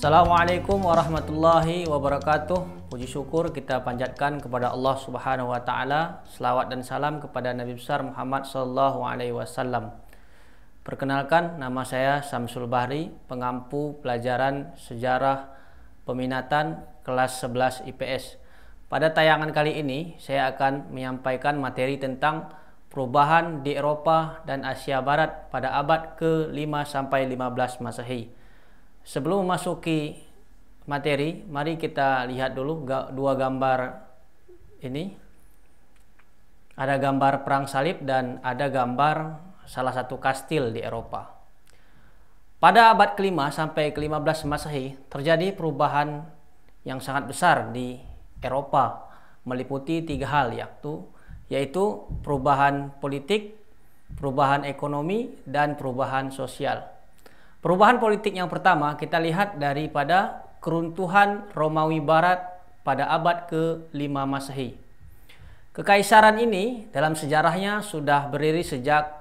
Assalamualaikum warahmatullahi wabarakatuh. Puji syukur kita panjatkan kepada Allah Subhanahu wa taala. Selawat dan salam kepada Nabi besar Muhammad sallallahu alaihi wasallam. Perkenalkan nama saya Samsul Bahri, pengampu pelajaran sejarah peminatan kelas 11 IPS. Pada tayangan kali ini saya akan menyampaikan materi tentang perubahan di Eropa dan Asia Barat pada abad ke-5 sampai 15 Masehi sebelum memasuki materi, mari kita lihat dulu dua gambar ini. Ada gambar perang salib dan ada gambar salah satu kastil di Eropa. Pada abad kelima sampai ke-15 Masehi terjadi perubahan yang sangat besar di Eropa meliputi tiga hal yaitu yaitu perubahan politik, perubahan ekonomi dan perubahan sosial. Perubahan politik yang pertama kita lihat daripada keruntuhan Romawi Barat pada abad ke-5 Masehi. Kekaisaran ini dalam sejarahnya sudah berdiri sejak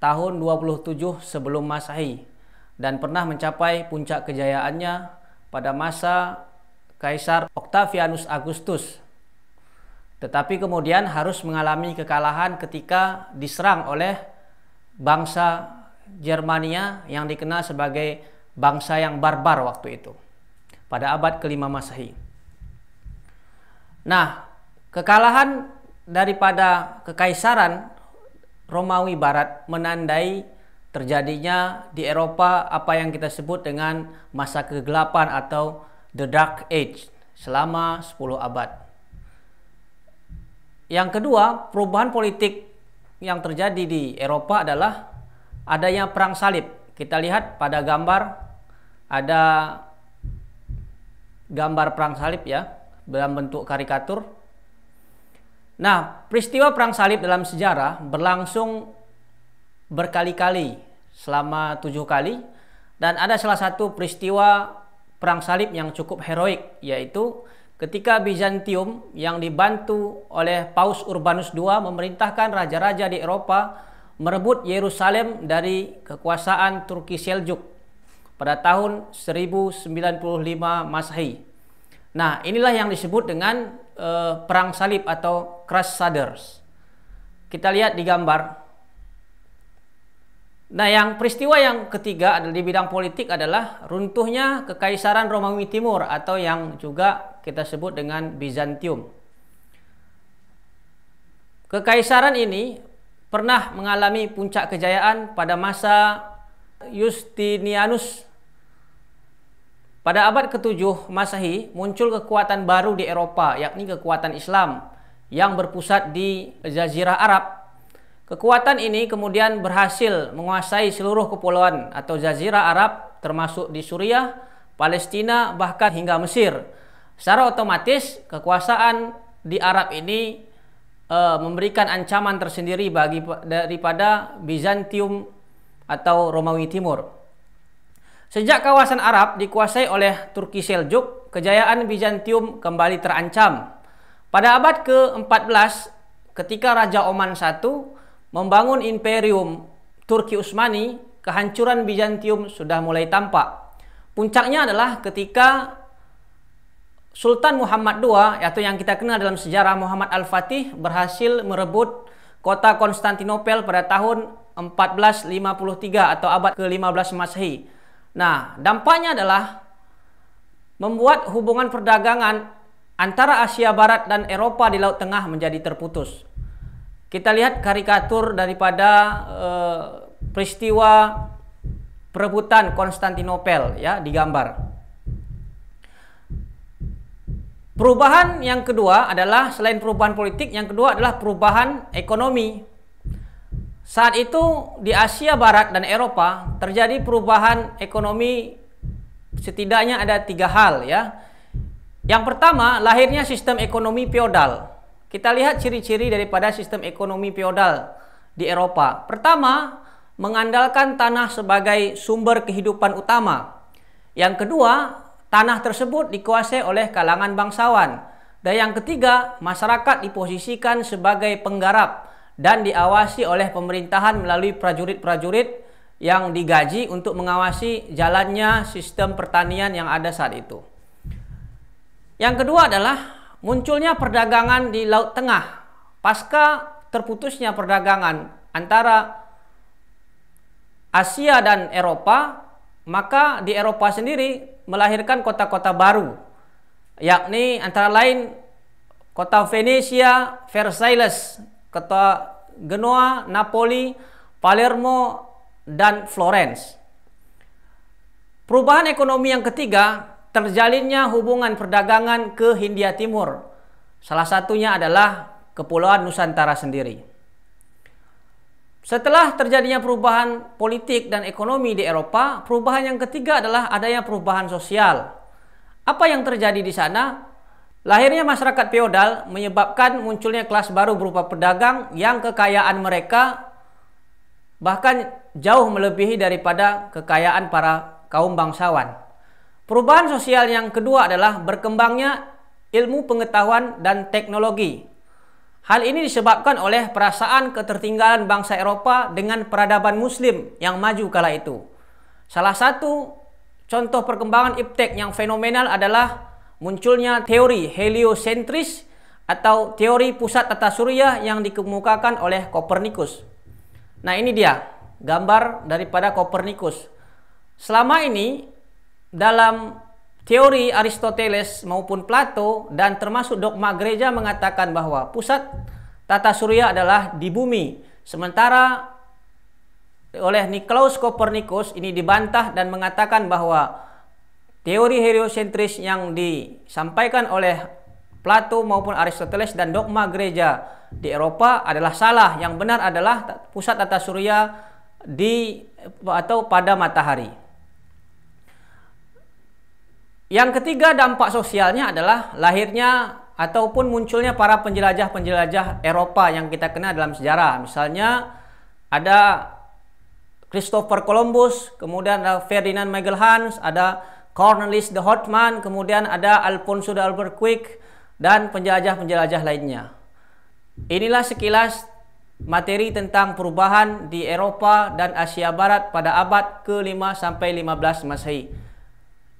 tahun 27 sebelum Masehi dan pernah mencapai puncak kejayaannya pada masa Kaisar Octavianus Augustus. Tetapi kemudian harus mengalami kekalahan ketika diserang oleh bangsa Jermania yang dikenal sebagai bangsa yang barbar waktu itu pada abad kelima Masehi. Nah, kekalahan daripada kekaisaran Romawi Barat menandai terjadinya di Eropa apa yang kita sebut dengan masa kegelapan atau the dark age selama 10 abad. Yang kedua, perubahan politik yang terjadi di Eropa adalah adanya perang salib. Kita lihat pada gambar ada gambar perang salib ya dalam bentuk karikatur. Nah, peristiwa perang salib dalam sejarah berlangsung berkali-kali selama tujuh kali dan ada salah satu peristiwa perang salib yang cukup heroik yaitu ketika Bizantium yang dibantu oleh Paus Urbanus II memerintahkan raja-raja di Eropa merebut Yerusalem dari kekuasaan Turki Seljuk pada tahun 1095 Masehi. Nah, inilah yang disebut dengan uh, perang salib atau Crusaders. Kita lihat di gambar. Nah, yang peristiwa yang ketiga adalah di bidang politik adalah runtuhnya kekaisaran Romawi Timur atau yang juga kita sebut dengan Bizantium. Kekaisaran ini pernah mengalami puncak kejayaan pada masa Justinianus. Pada abad ke-7 Masehi muncul kekuatan baru di Eropa, yakni kekuatan Islam yang berpusat di Jazirah Arab. Kekuatan ini kemudian berhasil menguasai seluruh kepulauan atau Jazirah Arab termasuk di Suriah, Palestina, bahkan hingga Mesir. Secara otomatis kekuasaan di Arab ini uh, memberikan ancaman tersendiri bagi daripada Bizantium atau Romawi Timur. Sejak kawasan Arab dikuasai oleh Turki Seljuk, kejayaan Bizantium kembali terancam. Pada abad ke-14, ketika Raja Oman I membangun imperium Turki Utsmani, kehancuran Bizantium sudah mulai tampak. Puncaknya adalah ketika Sultan Muhammad II atau yang kita kenal dalam sejarah Muhammad Al-Fatih berhasil merebut kota Konstantinopel pada tahun 1453 atau abad ke-15 Masehi. Nah, dampaknya adalah membuat hubungan perdagangan antara Asia Barat dan Eropa di Laut Tengah menjadi terputus. Kita lihat karikatur daripada eh, peristiwa perebutan Konstantinopel ya digambar. Perubahan yang kedua adalah selain perubahan politik, yang kedua adalah perubahan ekonomi. Saat itu di Asia Barat dan Eropa terjadi perubahan ekonomi setidaknya ada tiga hal ya. Yang pertama lahirnya sistem ekonomi feodal. Kita lihat ciri-ciri daripada sistem ekonomi feodal di Eropa. Pertama, mengandalkan tanah sebagai sumber kehidupan utama. Yang kedua, Tanah tersebut dikuasai oleh kalangan bangsawan. Dan yang ketiga, masyarakat diposisikan sebagai penggarap dan diawasi oleh pemerintahan melalui prajurit-prajurit yang digaji untuk mengawasi jalannya sistem pertanian yang ada saat itu. Yang kedua adalah munculnya perdagangan di Laut Tengah. Pasca terputusnya perdagangan antara Asia dan Eropa, maka di Eropa sendiri melahirkan kota-kota baru, yakni antara lain kota Venesia, Versailles, kota Genoa, Napoli, Palermo, dan Florence. Perubahan ekonomi yang ketiga terjalinnya hubungan perdagangan ke Hindia Timur. Salah satunya adalah Kepulauan Nusantara sendiri. Setelah terjadinya perubahan politik dan ekonomi di Eropa, perubahan yang ketiga adalah adanya perubahan sosial. Apa yang terjadi di sana? Lahirnya masyarakat feodal menyebabkan munculnya kelas baru berupa pedagang yang kekayaan mereka bahkan jauh melebihi daripada kekayaan para kaum bangsawan. Perubahan sosial yang kedua adalah berkembangnya ilmu pengetahuan dan teknologi Hal ini disebabkan oleh perasaan ketertinggalan bangsa Eropa dengan peradaban Muslim yang maju kala itu. Salah satu contoh perkembangan iptek yang fenomenal adalah munculnya teori heliocentris atau teori pusat tata surya yang dikemukakan oleh Copernicus. Nah ini dia gambar daripada Copernicus. Selama ini dalam Teori Aristoteles maupun Plato dan termasuk dogma gereja mengatakan bahwa pusat tata surya adalah di bumi. Sementara oleh Niklaus Copernicus ini dibantah dan mengatakan bahwa teori heliocentris yang disampaikan oleh Plato maupun Aristoteles dan dogma gereja di Eropa adalah salah. Yang benar adalah pusat tata surya di atau pada matahari. Yang ketiga dampak sosialnya adalah lahirnya ataupun munculnya para penjelajah-penjelajah Eropa yang kita kenal dalam sejarah. Misalnya ada Christopher Columbus, kemudian ada Ferdinand Magellan, ada Cornelis de Houtman, kemudian ada Alfonso de Albuquerque dan penjelajah-penjelajah lainnya. Inilah sekilas materi tentang perubahan di Eropa dan Asia Barat pada abad ke-5 sampai 15 Masehi.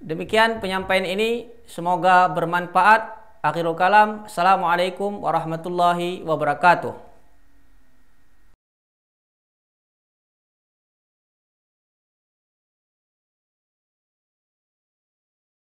Demikian penyampaian ini, semoga bermanfaat. Akhirul kalam, Assalamualaikum warahmatullahi wabarakatuh.